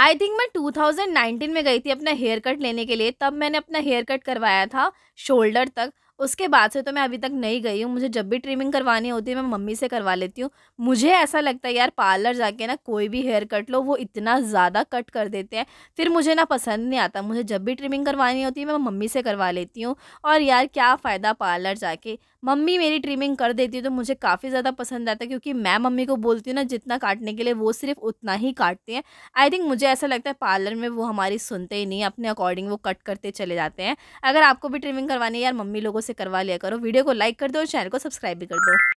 I think मैं 2019 में गई थी अपना हेयर कट लेने के लिए तब मैंने अपना हेयर कट करवाया था शोल्डर तक उसके बाद से तो मैं अभी तक नहीं गई हूँ मुझे जब भी ट्रिमिंग करवानी होती है मैं मम्मी से करवा लेती हूँ मुझे ऐसा लगता है यार पार्लर जाके ना कोई भी हेयर कट लो वो इतना ज़्यादा कट कर देते हैं फिर मुझे ना पसंद नहीं आता मुझे जब भी ट्रिमिंग करवानी होती है मैं मम्मी से करवा लेती हूँ और यार क्या फ़ायदा पार्लर जाके मम्मी मेरी ट्रिमिंग कर देती है तो मुझे काफ़ी ज़्यादा पसंद आता है क्योंकि मैं मम्मी को बोलती हूँ ना जितना काटने के लिए वो सिर्फ उतना ही काटते हैं आई थिंक मुझे ऐसा लगता है पार्लर में वो हमारी सुनते ही नहीं अपने अकॉर्डिंग वो कट करते चले जाते हैं अगर आपको भी ट्रिमिंग करवानी है यार मम्मी लोगों से से करवा लिया करो वीडियो को लाइक कर दो और चैनल को सब्सक्राइब भी कर दो